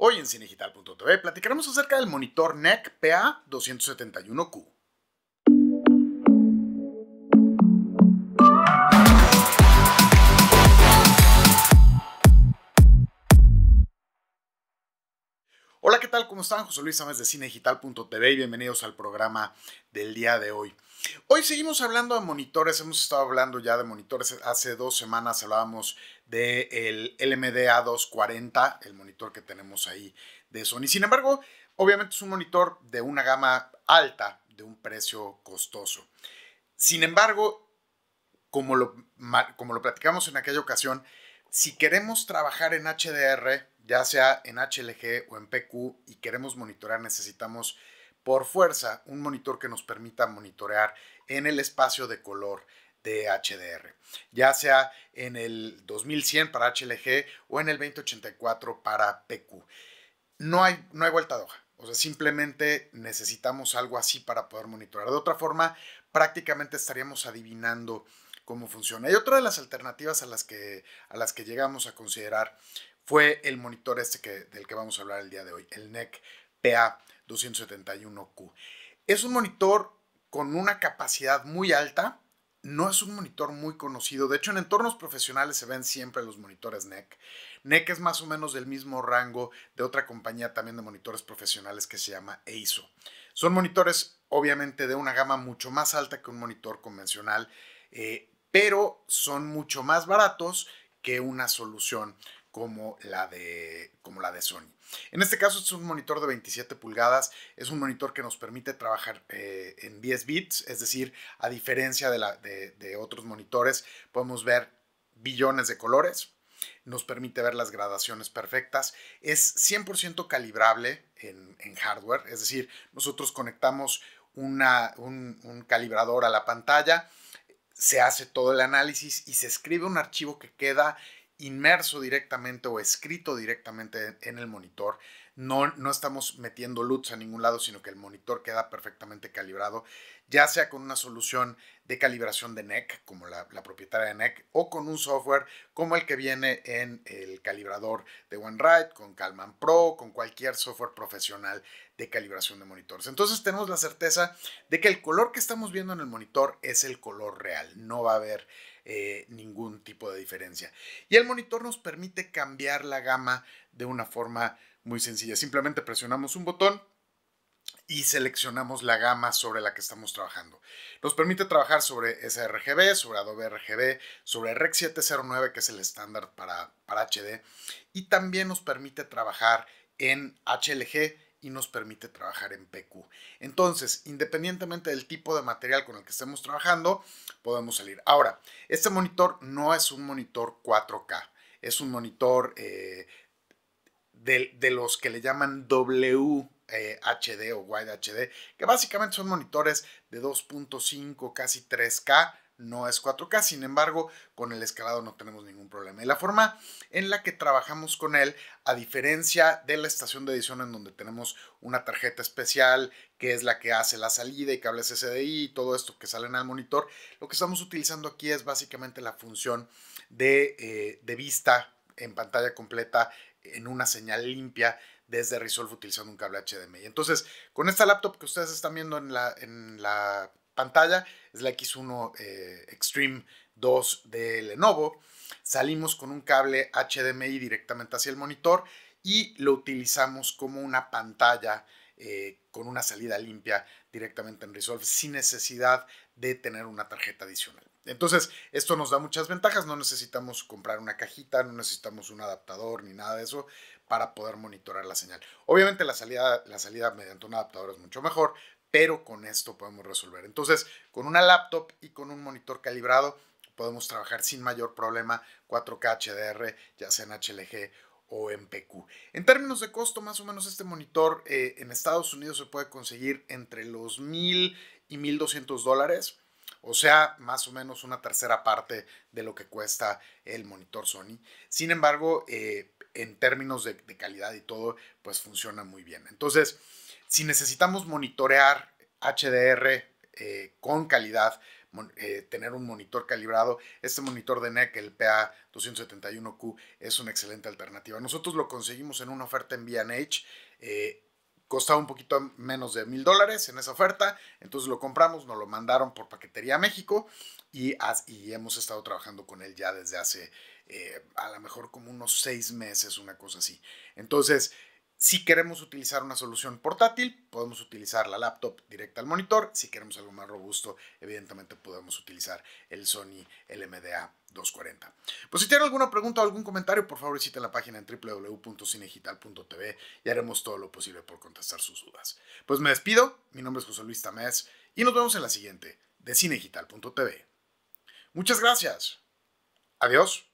Hoy en cinegital.tv platicaremos acerca del monitor NEC PA271Q. ¿qué tal? ¿Cómo están? José Luis Amés de cinedigital.tv y bienvenidos al programa del día de hoy. Hoy seguimos hablando de monitores, hemos estado hablando ya de monitores. Hace dos semanas hablábamos del LMDA 240, el monitor que tenemos ahí de Sony. Sin embargo, obviamente es un monitor de una gama alta, de un precio costoso. Sin embargo, como lo, como lo platicamos en aquella ocasión, si queremos trabajar en HDR, ya sea en HLG o en PQ, y queremos monitorear, necesitamos por fuerza un monitor que nos permita monitorear en el espacio de color de HDR, ya sea en el 2100 para HLG o en el 2084 para PQ. No hay, no hay vuelta de hoja. O sea, simplemente necesitamos algo así para poder monitorear. De otra forma, prácticamente estaríamos adivinando cómo funciona. Y otra de las alternativas a las que, a las que llegamos a considerar fue el monitor este que, del que vamos a hablar el día de hoy, el NEC PA271Q. Es un monitor con una capacidad muy alta, no es un monitor muy conocido. De hecho, en entornos profesionales se ven siempre los monitores NEC. NEC es más o menos del mismo rango de otra compañía también de monitores profesionales que se llama EISO. Son monitores obviamente de una gama mucho más alta que un monitor convencional, eh, pero son mucho más baratos que una solución como la de, como la de Sony. En este caso es un monitor de 27 pulgadas, es un monitor que nos permite trabajar eh, en 10 bits, es decir, a diferencia de, la, de, otros monitores, podemos ver billones de colores, nos permite ver las gradaciones perfectas, es 100% calibrable en, hardware, es decir, nosotros conectamos un, un calibrador a la pantalla, se hace todo el análisis y se escribe un archivo que queda inmerso directamente o escrito directamente en el monitor. No, no estamos metiendo LUTs a ningún lado, sino que el monitor queda perfectamente calibrado, ya sea con una solución de calibración de NEC, como la, propietaria de NEC, o con un software como el que viene en el calibrador de OneRide, con Calman Pro, con cualquier software profesional de calibración de monitores. Entonces tenemos la certeza de que el color que estamos viendo en el monitor es el color real, no va a haber eh, ningún tipo de diferencia. Y el monitor nos permite cambiar la gama de una forma muy sencilla. Simplemente presionamos un botón y seleccionamos la gama sobre la que estamos trabajando. Nos permite trabajar sobre sRGB, sobre Adobe RGB, sobre REC 709, que es el estándar para, para HD, y también nos permite trabajar en HLG y nos permite trabajar en PQ. Entonces, independientemente del tipo de material con el que estemos trabajando, podemos salir. Ahora, este monitor no es un monitor 4K, es un monitor eh, de, los que le llaman WHD o Wide HD, que básicamente son monitores de 2.5, casi 3K, no es 4K, sin embargo, con el escalado no tenemos ningún problema. Y la forma en la que trabajamos con él, a diferencia de la estación de edición en donde tenemos una tarjeta especial que es la que hace la salida y cables SDI y todo esto que en al monitor, lo que estamos utilizando aquí es básicamente la función eh, de, vista en pantalla completa en una señal limpia desde Resolve utilizando un cable HDMI. Entonces, con esta laptop que ustedes están viendo en la, en la pantalla, es la X1 eh, Extreme 2 de Lenovo. Salimos con un cable HDMI directamente hacia el monitor y lo utilizamos como una pantalla eh, con una salida limpia directamente en Resolve sin necesidad de tener una tarjeta adicional. Entonces, esto nos da muchas ventajas, no necesitamos comprar una cajita, no necesitamos un adaptador ni nada de eso para poder monitorar la señal. Obviamente la salida, la salida mediante un adaptador es mucho mejor, pero con esto podemos resolver. Entonces, con una laptop y con un monitor calibrado podemos trabajar sin mayor problema 4K HDR, ya sea en HLG o en PQ. En términos de costo, más o menos este monitor eh, en Estados Unidos se puede conseguir entre los 1000 y 1200 dólares. O sea, más o menos una tercera parte de lo que cuesta el monitor Sony. Sin embargo, eh, en términos de, calidad y todo, pues funciona muy bien. Entonces, si necesitamos monitorear HDR eh, con calidad, eh, tener un monitor calibrado, este monitor de NEC, el PA271Q, es una excelente alternativa. Nosotros lo conseguimos en una oferta en VNH costaba un poquito menos de mil dólares en esa oferta, entonces lo compramos, nos lo mandaron por paquetería a México y, hemos estado trabajando con él ya desde hace eh, a lo mejor como unos seis meses, una cosa así. Entonces, si queremos utilizar una solución portátil, podemos utilizar la laptop directa al monitor. Si queremos algo más robusto, evidentemente podemos utilizar el Sony LMDA 240. Pues si tienen alguna pregunta o algún comentario, por favor visiten la página en www.cinegital.tv y haremos todo lo posible por contestar sus dudas. Pues me despido, mi nombre es José Luis Tamés y nos vemos en la siguiente de cinegital.tv. Muchas gracias. Adiós.